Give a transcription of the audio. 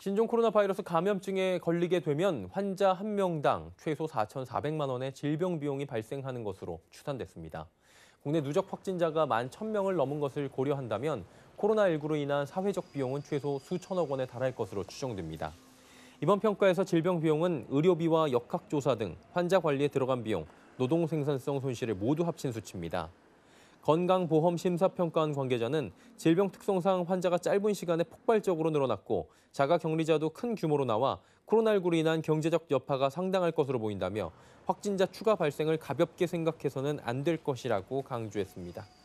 신종 코로나 바이러스 감염증에 걸리게 되면 환자 한명당 최소 4,400만 원의 질병 비용이 발생하는 것으로 추산됐습니다. 국내 누적 확진자가 1만 1,000명을 넘은 것을 고려한다면 코로나19로 인한 사회적 비용은 최소 수천억 원에 달할 것으로 추정됩니다. 이번 평가에서 질병 비용은 의료비와 역학조사 등 환자 관리에 들어간 비용, 노동 생산성 손실을 모두 합친 수치입니다. 건강보험심사평가원 관계자는 질병 특성상 환자가 짧은 시간에 폭발적으로 늘어났고 자가격리자도 큰 규모로 나와 코로나19로 인한 경제적 여파가 상당할 것으로 보인다며 확진자 추가 발생을 가볍게 생각해서는 안 될 것이라고 강조했습니다.